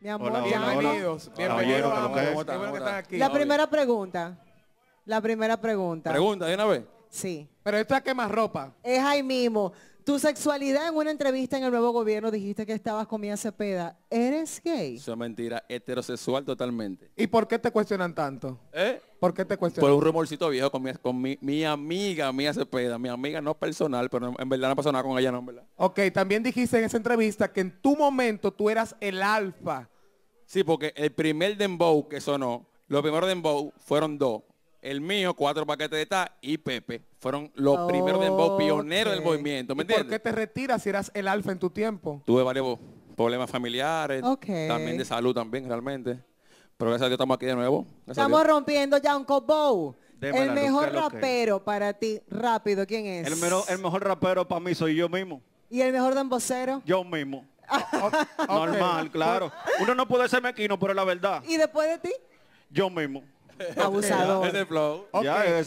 Mi amor, hola, bienvenidos. La primera pregunta. La primera pregunta. Pregunta, de una vez. Sí. Pero esto es ropa? Es ahí mismo. Tu sexualidad en una entrevista en el nuevo gobierno dijiste que estabas con Mía Cepeda. ¿Eres gay? Eso es mentira, heterosexual totalmente. ¿Y por qué te cuestionan tanto? ¿Eh? ¿Por qué te cuestionan? Por un rumorcito viejo con mi, amiga Mía Cepeda. Mi amiga no personal, pero en verdad no pasó nada con ella, no, verdad. Ok, también dijiste en esa entrevista que en tu momento tú eras el alfa. Sí, porque el primer dembow que sonó, los primeros dembow fueron dos el mío, cuatro paquetes de ta y Pepe. Fueron los primeros de pioneros del movimiento, ¿me entiendes? ¿Por qué te retiras si eras el alfa en tu tiempo? Tuve varios problemas familiares, también de salud también realmente. Pero gracias a Dios estamos aquí de nuevo. estamos rompiendo ya un copo el mejor rapero para ti, rápido, ¿quién es? El, el mejor rapero para mí soy yo mismo. ¿Y el mejor dembocero? Yo mismo. Normal, claro. Uno no puede ser mequino, pero la verdad. ¿Y después de ti? Yo mismo. abusador. Es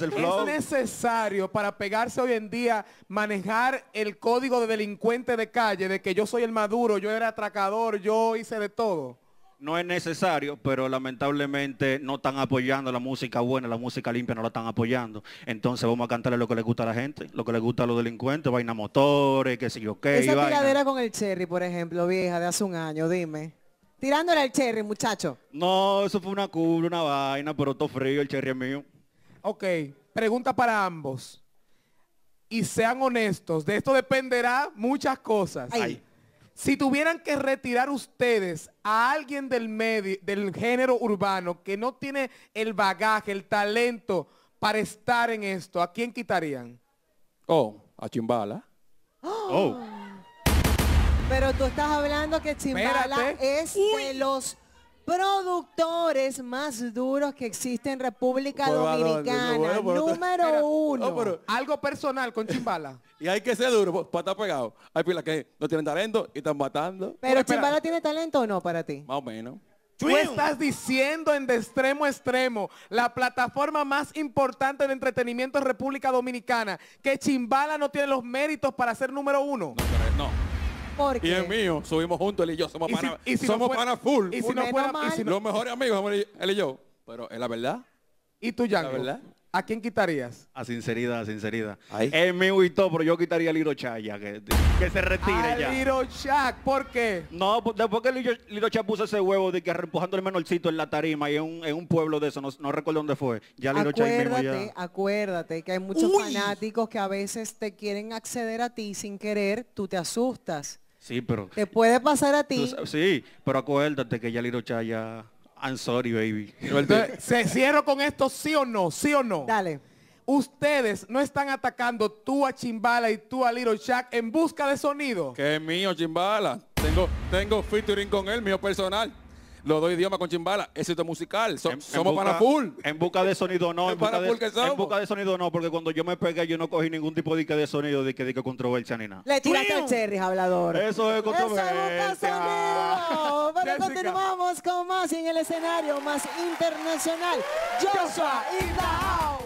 el flow. es necesario para pegarse hoy en día manejar el código de delincuente de calle, de que yo soy el maduro, yo era atracador, yo hice de todo. No es necesario, pero lamentablemente no están apoyando la música buena, la música limpia no la están apoyando. Entonces vamos a cantarle lo que le gusta a la gente, lo que le gusta a los delincuentes, vaina motores, qué sé yo qué. Esa tiradera con el Cherry, por ejemplo, vieja, de hace un año, dime. Tirándole al cherry, muchacho. No, eso fue una curva, una vaina, pero todo frío, el cherry es mío. Ok, pregunta para ambos. Y sean honestos, de esto dependerá muchas cosas. Si tuvieran que retirar ustedes a alguien del medio, del género urbano que no tiene el bagaje, el talento para estar en esto, ¿a quién quitarían? Oh, a Chimbala. oh. Pero tú estás hablando que Chimbala es de los productores más duros que existen en República Dominicana. Número uno. Algo personal con Chimbala. Y hay que ser duro pues, para estar pegado. Hay pilas que no tienen talento y están matando. Pero Chimbala tiene talento o no para ti. Más o menos. Tú estás diciendo en de extremo a extremo, la plataforma más importante de entretenimiento en República Dominicana, que Chimbala no tiene los méritos para ser número uno. No, no. Y el mío, subimos juntos, él y yo. Somos para, somos para full. y si no los mejores amigos él y yo. Pero es la verdad. Y tú, ya verdad. ¿A quién quitarías? A sinceridad, a sinceridad. Es mi pero yo quitaría a Liro Chaya, que, se retire ya. Liro ¿por qué? No, pues, después que Liro, puso ese huevo de que empujando el menorcito en la tarima y en un, pueblo de eso, no, recuerdo dónde fue. Ya Liro acuérdate, Acuérdate que hay muchos fanáticos que a veces te quieren acceder a ti sin querer, tú te asustas. Sí, pero... Te puede pasar a ti. sí, pero acuérdate que ya Liro Chaya... I'm sorry, baby. se cierro con esto, sí o no, sí o no. Dale. Ustedes no están atacando tú a Chimbala y tú a Little Jack en busca de sonido. Que es mío, Chimbala. Tengo, tengo featuring con él, mío personal. Lo doy idioma con Chimbala, éxito musical. somos para full. En busca de sonido no. en, busca de, de, sonido no, porque cuando yo me pegué yo no cogí ningún tipo de, de sonido de que de, controversia ni nada. Le tiraste al cherry, hablador. Eso es controversia continuamos con más en el escenario más internacional. Joshua Idaho.